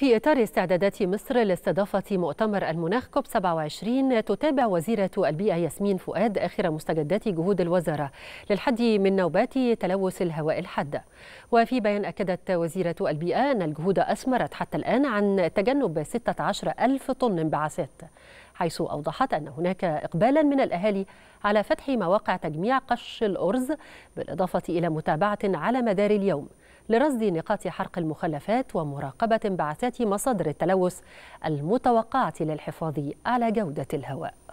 في إطار استعدادات مصر لاستضافة مؤتمر المناخ كوب 27 تتابع وزيرة البيئة ياسمين فؤاد آخر مستجدات جهود الوزارة للحد من نوبات تلوث الهواء الحادة وفي بيان أكدت وزيرة البيئة أن الجهود أثمرت حتى الآن عن تجنب 16 ألف طن انبعاثات حيث أوضحت أن هناك إقبالا من الأهالي على فتح مواقع تجميع قش الأرز بالإضافة إلى متابعة على مدار اليوم لرصد نقاط حرق المخلفات ومراقبة انبعاثات مصادر التلوث المتوقعة للحفاظ على جودة الهواء